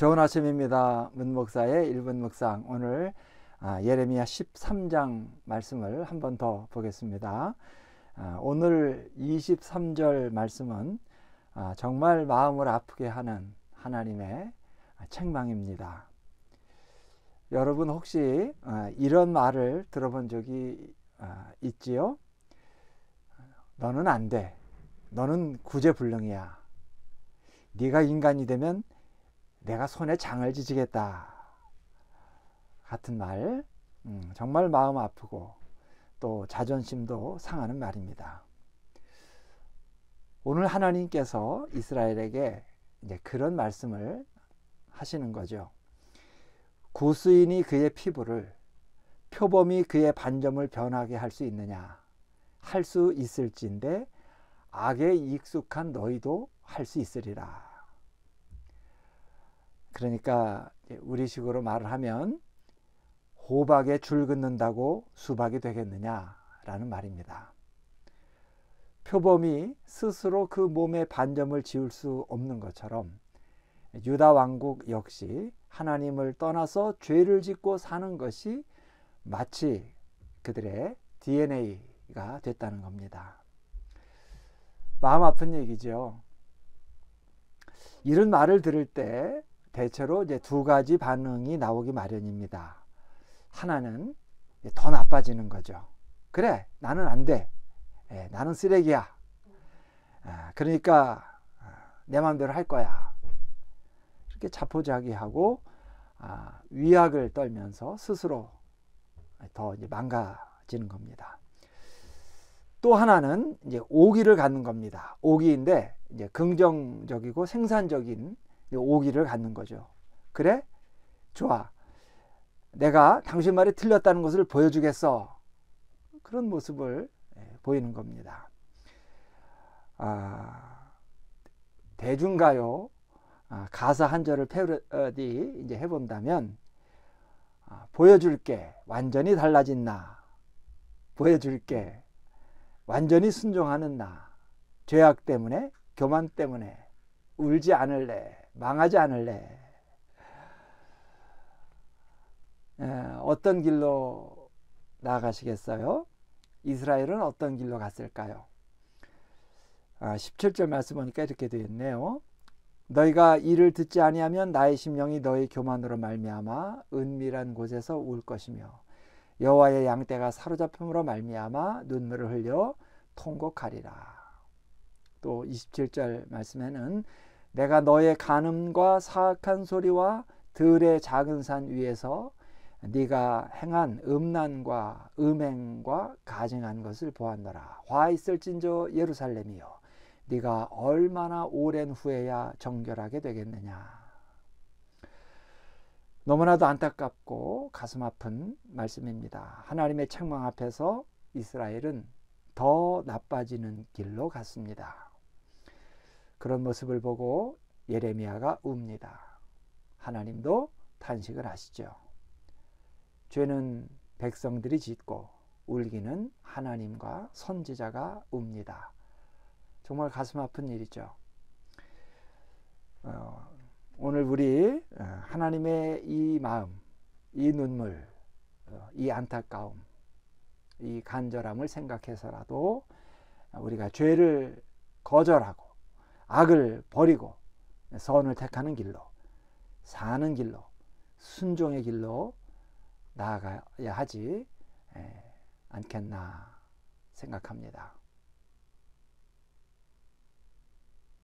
좋은 아침입니다. 문목사의 1분 묵상 오늘 아, 예레미야 13장 말씀을 한 번 더 보겠습니다. 아, 오늘 23절 말씀은 아, 정말 마음을 아프게 하는 하나님의 책망입니다. 여러분 혹시 이런 말을 들어본 적이 있지요? 너는 안 돼. 너는 구제불능이야. 네가 인간이 되면 내가 손에 장을 지지겠다 같은 말 음, 정말 마음 아프고 또 자존심도 상하는 말입니다. 오늘 하나님께서 이스라엘에게 이제 그런 말씀을 하시는 거죠. 구스인이 그의 피부를 표범이 그의 반점을 변하게 할 수 있느냐 할 수 있을진데 악에 익숙한 너희도 할 수 있으리라. 그러니까 우리식으로 말을 하면 호박에 줄 긋는다고 수박이 되겠느냐라는 말입니다. 표범이 스스로 그 몸의 반점을 지울 수 없는 것처럼 유다 왕국 역시 하나님을 떠나서 죄를 짓고 사는 것이 마치 그들의 DNA가 됐다는 겁니다. 마음 아픈 얘기죠. 이런 말을 들을 때 대체로 이제 두 가지 반응이 나오기 마련입니다. 하나는 더 나빠지는 거죠. 그래, 나는 안 돼. 예, 나는 쓰레기야. 아, 그러니까 아, 내 마음대로 할 거야. 이렇게 자포자기하고 아, 위약을 떨면서 스스로 더 망가지는 겁니다. 또 하나는 이제 오기를 갖는 겁니다. 오기인데 이제 긍정적이고 생산적인 오기를 갖는 거죠. 그래? 좋아. 내가 당신 말이 틀렸다는 것을 보여주겠어. 그런 모습을 예, 보이는 겁니다. 아, 대중가요 아, 가사 한 절을 패러디 이제 해본다면 아, 보여줄게 완전히 달라진 나 보여줄게 완전히 순종하는 나 죄악 때문에 교만 때문에 울지 않을래 망하지 않을래. 예, 어떤 길로 나아가시겠어요? 이스라엘은 어떤 길로 갔을까요? 17절 아, 말씀 보니까 이렇게 되어 있네요. 너희가 이를 듣지 아니하면 나의 심령이 너희 교만으로 말미암아 은밀한 곳에서 울 것이며 여호와의 양떼가 사로잡힘으로 말미암아 눈물을 흘려 통곡하리라. 또 27절 말씀에는 내가 너의 간음과 사악한 소리와 들의 작은 산 위에서 네가 행한 음란과 음행과 가증한 것을 보았노라. 화 있을진저 예루살렘이여, 네가 얼마나 오랜 후에야 정결하게 되겠느냐. 너무나도 안타깝고 가슴 아픈 말씀입니다. 하나님의 책망 앞에서 이스라엘은 더 나빠지는 길로 갔습니다. 그런 모습을 보고 예레미야가 웁니다. 하나님도 탄식을 하시죠. 죄는 백성들이 짓고 울기는 하나님과 선지자가 웁니다. 정말 가슴 아픈 일이죠. 어, 오늘 우리 어, 하나님의 이 마음, 이 눈물, 어, 이 안타까움, 이 간절함을 생각해서라도 우리가 죄를 거절하고 악을 버리고 선을 택하는 길로 사는 길로 순종의 길로 나아가야 하지 않겠나 생각합니다.